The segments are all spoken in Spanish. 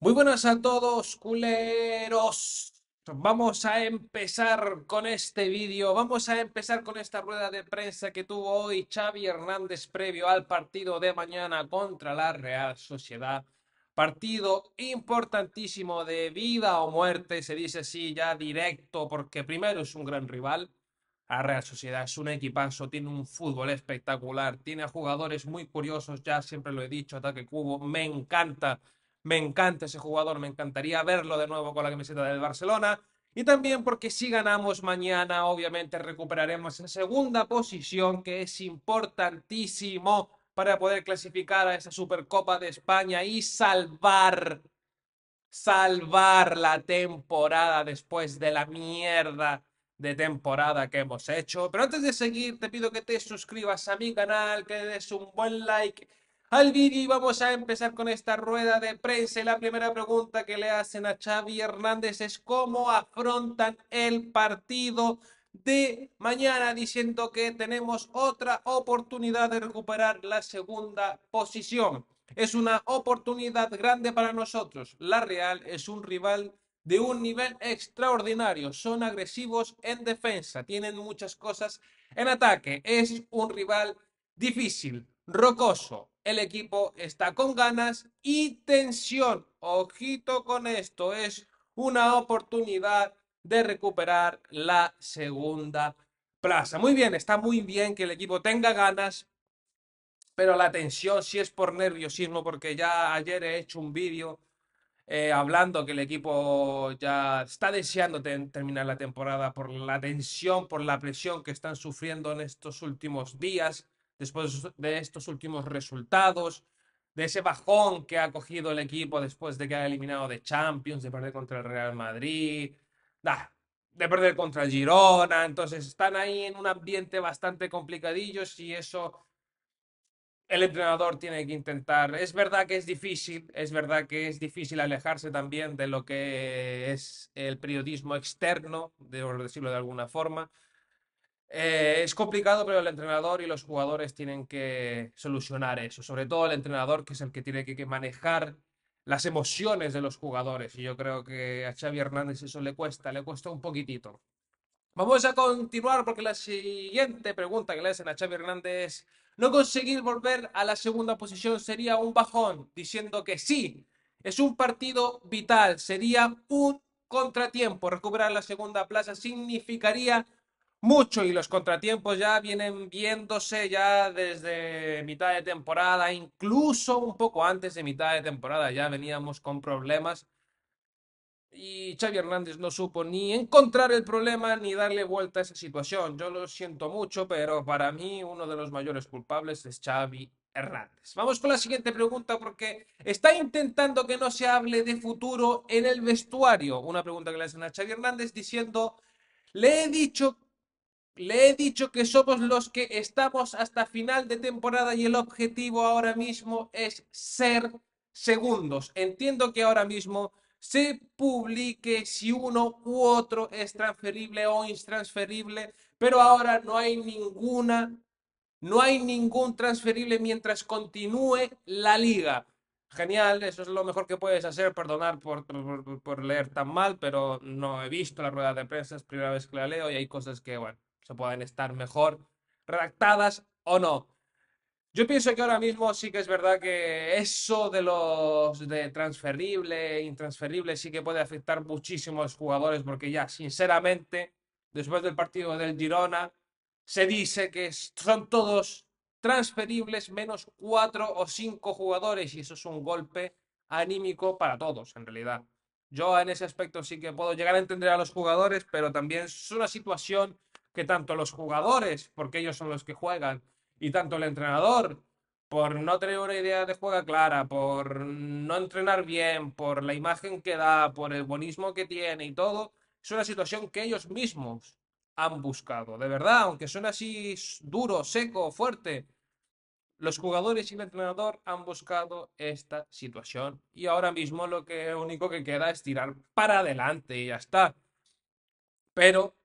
Muy buenas a todos, culeros. Vamos a empezar con este vídeo, vamos a empezar con esta rueda de prensa que tuvo hoy Xavi Hernández previo al partido de mañana contra la Real Sociedad. Partido importantísimo de vida o muerte, se dice así ya directo, porque primero es un gran rival. La Real Sociedad es un equipazo, tiene un fútbol espectacular, tiene jugadores muy curiosos, ya siempre lo he dicho, ataque cubo, me encanta me encanta ese jugador, me encantaría verlo de nuevo con la camiseta del Barcelona. Y también porque si ganamos mañana, obviamente recuperaremos la segunda posición, que es importantísimo para poder clasificar a esa Supercopa de España y salvar, salvar la temporada después de la mierda de temporada que hemos hecho. Pero antes de seguir, te pido que te suscribas a mi canal, que des un buen like al Vamos a empezar con esta rueda de prensa. Y la primera pregunta que le hacen a Xavi Hernández es cómo afrontan el partido de mañana diciendo que tenemos otra oportunidad de recuperar la segunda posición. Es una oportunidad grande para nosotros. La Real es un rival de un nivel extraordinario. Son agresivos en defensa, tienen muchas cosas en ataque. Es un rival difícil, rocoso, el equipo está con ganas y tensión. Ojito con esto, es una oportunidad de recuperar la segunda plaza. Muy bien, está muy bien que el equipo tenga ganas, pero la tensión si es por nerviosismo, porque ya ayer he hecho un vídeo eh, hablando que el equipo ya está deseando terminar la temporada por la tensión, por la presión que están sufriendo en estos últimos días después de estos últimos resultados, de ese bajón que ha cogido el equipo después de que ha eliminado de Champions, de perder contra el Real Madrid, de perder contra Girona. Entonces están ahí en un ambiente bastante complicadillo y eso el entrenador tiene que intentar. Es verdad que es difícil, es verdad que es difícil alejarse también de lo que es el periodismo externo, de decirlo de alguna forma. Eh, es complicado, pero el entrenador y los jugadores tienen que solucionar eso. Sobre todo el entrenador, que es el que tiene que, que manejar las emociones de los jugadores. Y yo creo que a Xavi Hernández eso le cuesta, le cuesta un poquitito. Vamos a continuar porque la siguiente pregunta que le hacen a Xavi Hernández es, ¿no conseguir volver a la segunda posición sería un bajón? Diciendo que sí, es un partido vital, sería un contratiempo. Recuperar la segunda plaza significaría mucho y los contratiempos ya vienen viéndose ya desde mitad de temporada, incluso un poco antes de mitad de temporada ya veníamos con problemas y Xavi Hernández no supo ni encontrar el problema ni darle vuelta a esa situación. Yo lo siento mucho, pero para mí uno de los mayores culpables es Xavi Hernández. Vamos con la siguiente pregunta porque está intentando que no se hable de futuro en el vestuario. Una pregunta que le hacen a Xavi Hernández diciendo, le he dicho le he dicho que somos los que estamos hasta final de temporada y el objetivo ahora mismo es ser segundos. Entiendo que ahora mismo se publique si uno u otro es transferible o intransferible, pero ahora no hay ninguna, no hay ningún transferible mientras continúe la liga. Genial, eso es lo mejor que puedes hacer, perdonar por, por, leer tan mal, pero no he visto la rueda de prensa, es primera vez que la leo y hay cosas que, bueno, se pueden estar mejor redactadas o no. Yo pienso que ahora mismo sí que es verdad que eso de los de transferible, intransferible, sí que puede afectar muchísimo jugadores, porque ya, sinceramente, después del partido del Girona, se dice que son todos transferibles menos cuatro o cinco jugadores, y eso es un golpe anímico para todos, en realidad. Yo en ese aspecto sí que puedo llegar a entender a los jugadores, pero también es una situación que tanto los jugadores, porque ellos son los que juegan, y tanto el entrenador, por no tener una idea de juega clara, por no entrenar bien, por la imagen que da, por el bonismo que tiene y todo, es una situación que ellos mismos han buscado. De verdad, aunque suene así duro, seco, fuerte, los jugadores y el entrenador han buscado esta situación y ahora mismo lo que único que queda es tirar para adelante y ya está. Pero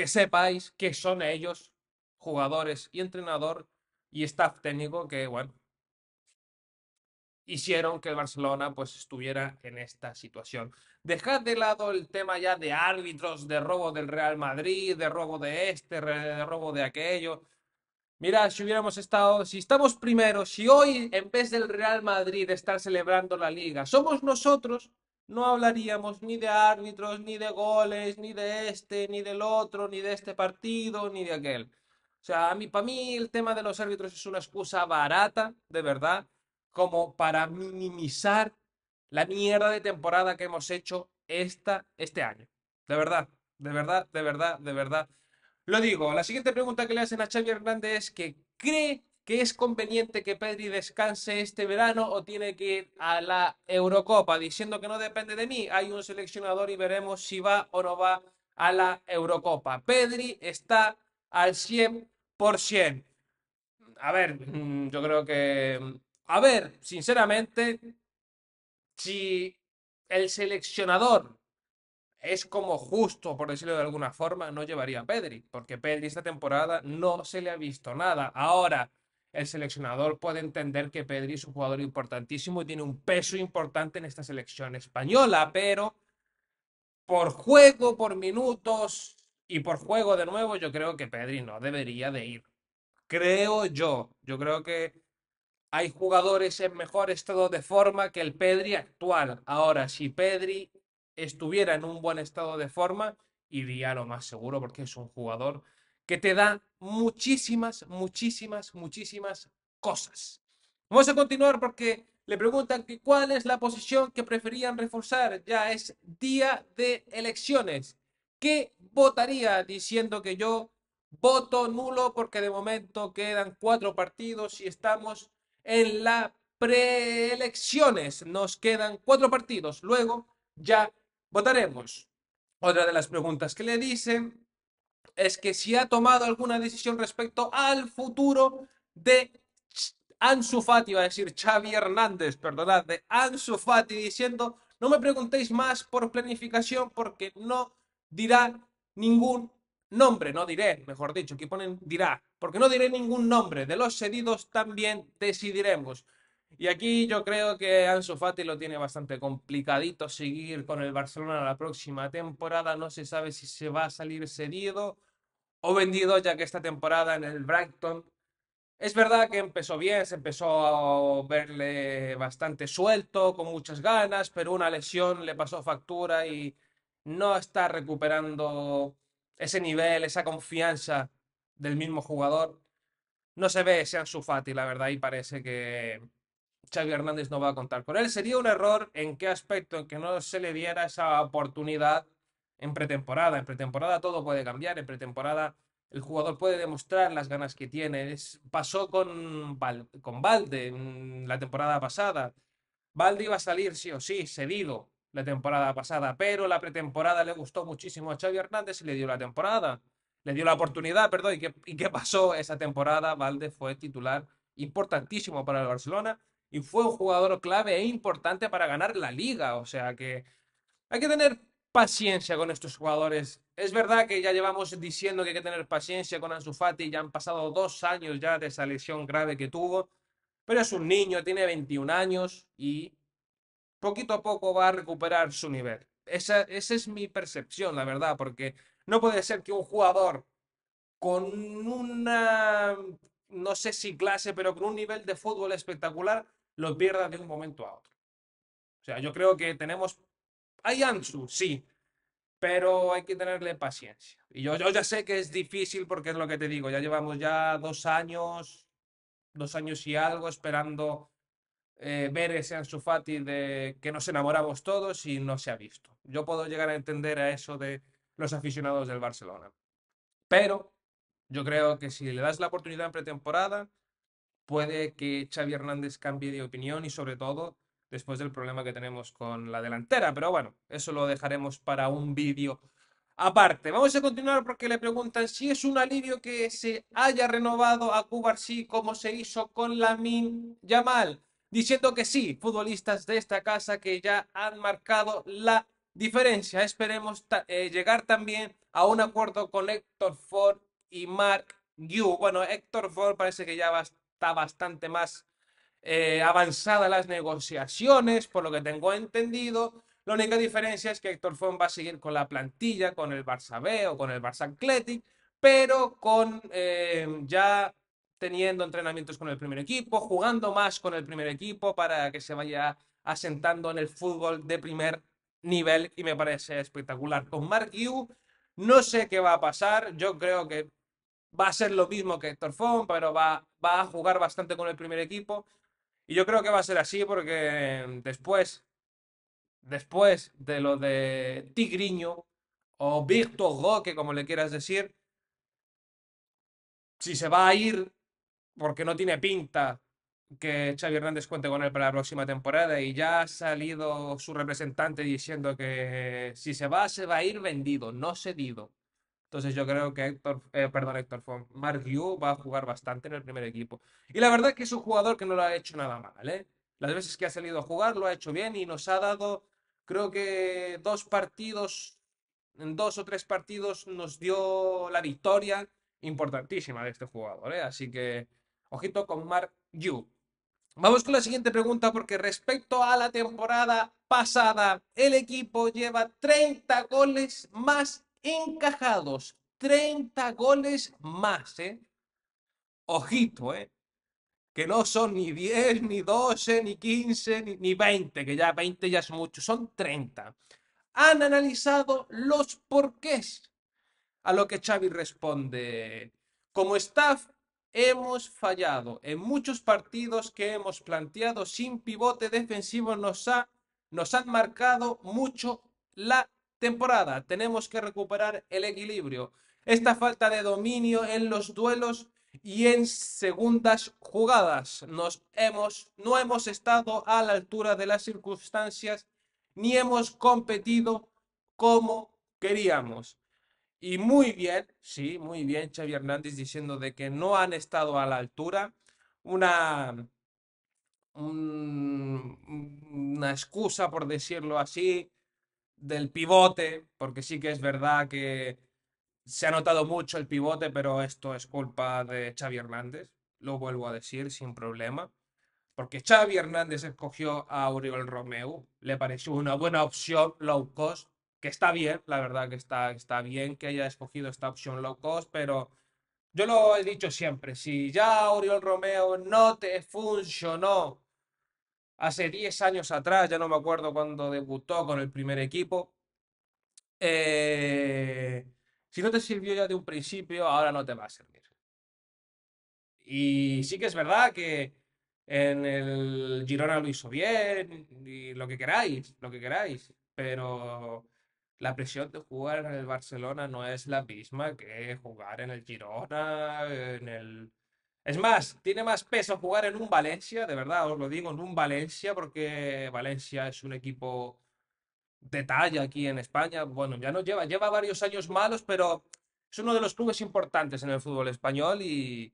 que sepáis que son ellos, jugadores y entrenador y staff técnico que, bueno, hicieron que el Barcelona pues estuviera en esta situación. Dejad de lado el tema ya de árbitros, de robo del Real Madrid, de robo de este, de robo de aquello. Mira, si hubiéramos estado, si estamos primeros, si hoy en vez del Real Madrid estar celebrando la liga, somos nosotros, no hablaríamos ni de árbitros, ni de goles, ni de este, ni del otro, ni de este partido, ni de aquel. O sea, a mí, para mí el tema de los árbitros es una excusa barata, de verdad, como para minimizar la mierda de temporada que hemos hecho esta, este año. De verdad, de verdad, de verdad, de verdad. Lo digo, la siguiente pregunta que le hacen a Xavi Hernández es que cree es conveniente que Pedri descanse este verano o tiene que ir a la Eurocopa, diciendo que no depende de mí. Hay un seleccionador y veremos si va o no va a la Eurocopa. Pedri está al 100%. A ver, mm, yo creo que... Mm, a ver, sinceramente, si el seleccionador es como justo, por decirlo de alguna forma, no llevaría a Pedri, porque Pedri esta temporada no se le ha visto nada. Ahora, el seleccionador puede entender que Pedri es un jugador importantísimo y tiene un peso importante en esta selección española, pero por juego, por minutos y por juego de nuevo, yo creo que Pedri no debería de ir. Creo yo, yo creo que hay jugadores en mejor estado de forma que el Pedri actual. Ahora, si Pedri estuviera en un buen estado de forma, iría lo más seguro porque es un jugador que te da muchísimas, muchísimas, muchísimas cosas. Vamos a continuar porque le preguntan que cuál es la posición que preferían reforzar. Ya es día de elecciones. ¿Qué votaría diciendo que yo voto nulo porque de momento quedan cuatro partidos y estamos en la preelecciones? Nos quedan cuatro partidos. Luego ya votaremos. Otra de las preguntas que le dicen es que si ha tomado alguna decisión respecto al futuro de Ansu Fati, va a decir Xavi Hernández, perdonad, de Ansu Fati diciendo, no me preguntéis más por planificación porque no dirá ningún nombre, no diré, mejor dicho, aquí ponen dirá, porque no diré ningún nombre, de los cedidos también decidiremos. Y aquí yo creo que Ansu Fati lo tiene bastante complicadito seguir con el Barcelona la próxima temporada. No se sabe si se va a salir cedido o vendido ya que esta temporada en el Brighton es verdad que empezó bien, se empezó a verle bastante suelto, con muchas ganas, pero una lesión le pasó factura y no está recuperando ese nivel, esa confianza del mismo jugador. No se ve ese Ansu Fati, la verdad, y parece que Xavi Hernández no va a contar con él. ¿Sería un error en qué aspecto? En que no se le diera esa oportunidad en pretemporada. En pretemporada todo puede cambiar. En pretemporada el jugador puede demostrar las ganas que tiene. pasó con, Valde la temporada pasada. Valde iba a salir sí o sí, cedido la temporada pasada, pero la pretemporada le gustó muchísimo a Xavi Hernández y le dio la temporada. Le dio la oportunidad, perdón, ¿y qué, y qué pasó esa temporada? Valde fue titular importantísimo para el Barcelona y fue un jugador clave e importante para ganar la liga. O sea que hay que tener paciencia con estos jugadores. Es verdad que ya llevamos diciendo que hay que tener paciencia con Ansu ya han pasado dos años ya de esa lesión grave que tuvo, pero es un niño, tiene 21 años y poquito a poco va a recuperar su nivel. Esa, esa es mi percepción, la verdad, porque no puede ser que un jugador con una, no sé si clase, pero con un nivel de fútbol espectacular, lo pierda de un momento a otro. O sea, yo creo que tenemos... Hay Ansu, sí, pero hay que tenerle paciencia. Y yo, ya sé que es difícil porque es lo que te digo, ya llevamos ya dos años, dos años y algo esperando eh, ver ese Ansu Fati de que nos enamoramos todos y no se ha visto. Yo puedo llegar a entender a eso de los aficionados del Barcelona. Pero yo creo que si le das la oportunidad en pretemporada, puede que Xavi Hernández cambie de opinión y sobre todo después del problema que tenemos con la delantera. Pero bueno, eso lo dejaremos para un vídeo aparte. Vamos a continuar porque le preguntan si es un alivio que se haya renovado a sí como se hizo con Lamin Yamal, diciendo que sí, futbolistas de esta casa que ya han marcado la diferencia. Esperemos eh, llegar también a un acuerdo con Héctor Ford y Mark Yu. Bueno, Héctor Ford parece que ya va a está bastante más eh, avanzada las negociaciones, por lo que tengo entendido. La única diferencia es que Héctor Fon va a seguir con la plantilla, con el Barça B o con el Barça Athletic, pero con eh, ya teniendo entrenamientos con el primer equipo, jugando más con el primer equipo para que se vaya asentando en el fútbol de primer nivel y me parece espectacular. Con Mark Yu no sé qué va a pasar, yo creo que va a ser lo mismo que Héctor Fon, pero va va a jugar bastante con el primer equipo. Y yo creo que va a ser así porque después, después de lo de Tigriño o Víctor Roque, como le quieras decir, si se va a ir, porque no tiene pinta que Xavi Hernández cuente con él para la próxima temporada y ya ha salido su representante diciendo que si se va, se va a ir vendido, no cedido. Entonces yo creo que Héctor, eh, perdón, Héctor Mark Yu va a jugar bastante en el primer equipo. Y la verdad que es un jugador que no lo ha hecho nada mal, ¿eh? Las veces que ha salido a jugar lo ha hecho bien y nos ha dado, creo que dos partidos, en dos o tres partidos nos dio la victoria importantísima de este jugador, ¿eh? Así que, ojito con Mark Yu. Vamos con la siguiente pregunta porque respecto a la temporada pasada, el equipo lleva 30 goles más encajados 30 goles más, ¿eh? Ojito, ¿eh? Que no son ni 10, ni 12, ni 15, ni, 20, que ya 20 ya es mucho, son 30. Han analizado los porqués. A lo que Xavi responde, como staff hemos fallado. En muchos partidos que hemos planteado sin pivote defensivo nos, ha, nos han marcado mucho la temporada. Tenemos que recuperar el equilibrio. Esta falta de dominio en los duelos y en segundas jugadas. Nos hemos, no hemos estado a la altura de las circunstancias ni hemos competido como queríamos. Y muy bien, sí, muy bien Xavi Hernández diciendo de que no han estado a la altura. Una, una excusa, por decirlo así, del pivote, porque sí que es verdad que se ha notado mucho el pivote, pero esto es culpa de Xavi Hernández, lo vuelvo a decir sin problema, porque Xavi Hernández escogió a Oriol Romeu, le pareció una buena opción low cost, que está bien, la verdad que está, está bien que haya escogido esta opción low cost, pero yo lo he dicho siempre, si ya Oriol Romeo no te funcionó hace 10 años atrás, ya no me acuerdo cuándo debutó con el primer equipo. Eh, si no te sirvió ya de un principio, ahora no te va a servir. Y sí que es verdad que en el Girona lo hizo bien lo que queráis, lo que queráis, pero la presión de jugar en el Barcelona no es la misma que jugar en el Girona, en el es más, tiene más peso jugar en un Valencia, de verdad, os lo digo, en un Valencia, porque Valencia es un equipo de talla aquí en España. Bueno, ya no lleva, lleva varios años malos, pero es uno de los clubes importantes en el fútbol español y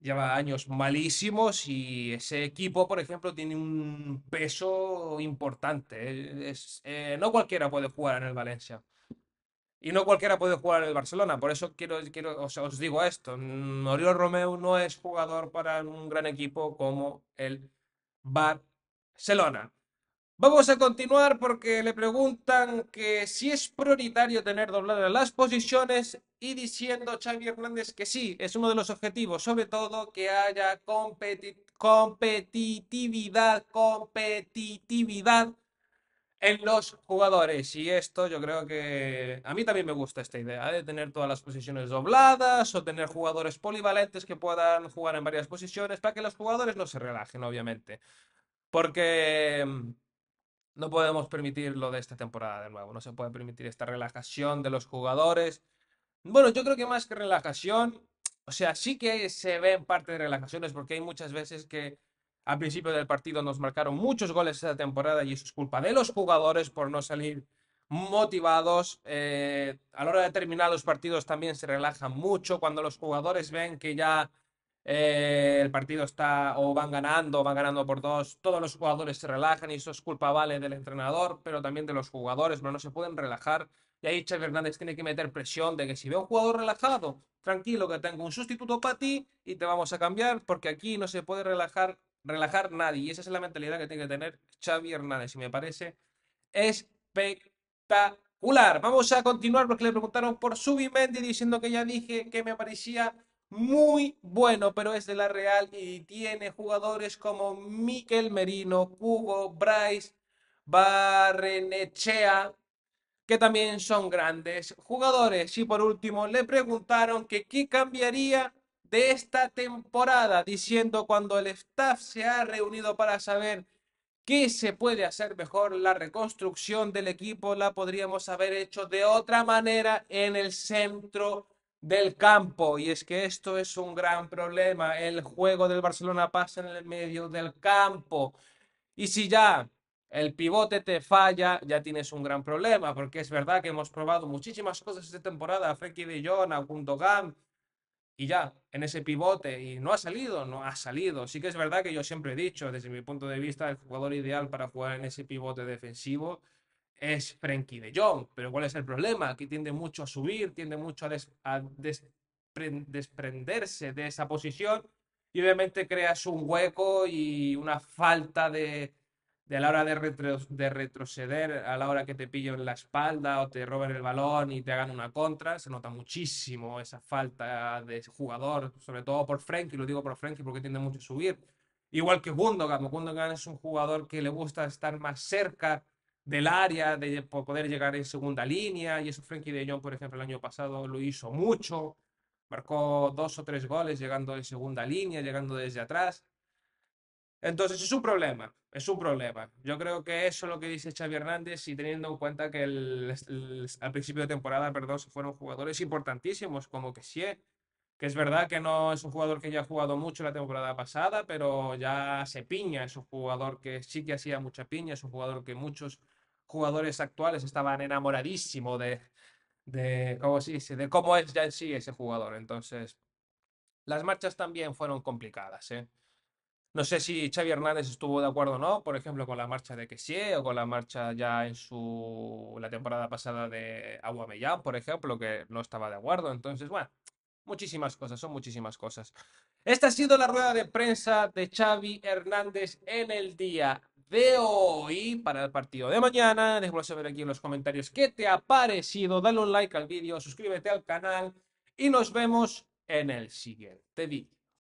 lleva años malísimos y ese equipo, por ejemplo, tiene un peso importante. Eh, no cualquiera puede jugar en el Valencia. Y no cualquiera puede jugar en el Barcelona, por eso quiero, quiero os, digo esto. Oriol Romeo no es jugador para un gran equipo como el Barcelona. Vamos a continuar porque le preguntan que si es prioritario tener dobladas las posiciones y diciendo Xavi Hernández que sí, es uno de los objetivos, sobre todo que haya competitividad, competitividad en los jugadores. Y esto yo creo que a mí también me gusta esta idea de ¿eh? tener todas las posiciones dobladas o tener jugadores polivalentes que puedan jugar en varias posiciones para que los jugadores no se relajen, obviamente. Porque mm, no podemos permitir lo de esta temporada de nuevo. No se puede permitir esta relajación de los jugadores. Bueno, yo creo que más que relajación, o sea, sí que se ven parte de relajaciones porque hay muchas veces que al principio del partido nos marcaron muchos goles esa temporada y eso es culpa de los jugadores por no salir motivados. Eh, a la hora de terminar los partidos también se relajan mucho. Cuando los jugadores ven que ya eh, el partido está o van ganando o van ganando por dos, todos los jugadores se relajan y eso es culpa, vale, del entrenador, pero también de los jugadores, no se pueden relajar. Y ahí Chávez Hernández tiene que meter presión de que si ve un jugador relajado, tranquilo, que tengo un sustituto para ti y te vamos a cambiar, porque aquí no se puede relajar relajar nadie. Y esa es la mentalidad que tiene que tener Xavi Hernández. Y me parece espectacular. Vamos a continuar porque le preguntaron por Subimendi diciendo que ya dije que me parecía muy bueno, pero es de la Real y tiene jugadores como Miquel Merino, Hugo, Bryce, Barrenechea, que también son grandes jugadores. Y por último, le preguntaron que qué cambiaría de esta temporada, diciendo cuando el staff se ha reunido para saber qué se puede hacer mejor, la reconstrucción del equipo la podríamos haber hecho de otra manera en el centro del campo. Y es que esto es un gran problema. El juego del Barcelona pasa en el medio del campo. Y si ya el pivote te falla, ya tienes un gran problema, porque es verdad que hemos probado muchísimas cosas esta temporada, a Frenkie de Jong, a Gundogan, y ya, en ese pivote, y no ha salido, no ha salido. Sí que es verdad que yo siempre he dicho, desde mi punto de vista, el jugador ideal para jugar en ese pivote defensivo es Frenkie de Jong, pero ¿cuál es el problema? Que tiende mucho a subir, tiende mucho a, desprenderse de esa posición y obviamente creas un hueco y una falta de, de a la hora de, retroceder, a la hora que te en la espalda o te roben el balón y te hagan una contra, se nota muchísimo esa falta de jugador, sobre todo por Frenkie, lo digo por Frenkie porque tiende mucho a subir. Igual que Gundogan, Gundogan es un jugador que le gusta estar más cerca del área, de poder llegar en segunda línea, y eso Frenkie de Jong, por ejemplo, el año pasado lo hizo mucho, marcó dos o tres goles llegando en segunda línea, llegando desde atrás. Entonces es un problema, es un problema. Yo creo que eso es lo que dice Xavi Hernández y teniendo en cuenta que al principio de temporada, perdón, se fueron jugadores importantísimos como que sí, ¿eh? que es verdad que no es un jugador que ya ha jugado mucho la temporada pasada, pero ya se piña, es un jugador que sí que hacía mucha piña, es un jugador que muchos jugadores actuales estaban enamoradísimos de, de, ¿cómo de cómo es ya en sí ese jugador. Entonces, las marchas también fueron complicadas. ¿eh? No sé si Xavi Hernández estuvo de acuerdo o no, por ejemplo, con la marcha de Kessie o con la marcha ya en su la temporada pasada de Aguamellán, por ejemplo, que no estaba de acuerdo. Entonces, bueno, muchísimas cosas, son muchísimas cosas. Esta ha sido la rueda de prensa de Xavi Hernández en el día de hoy para el partido de mañana. Déjame saber aquí en los comentarios qué te ha parecido. Dale un like al vídeo, suscríbete al canal y nos vemos en el siguiente vídeo.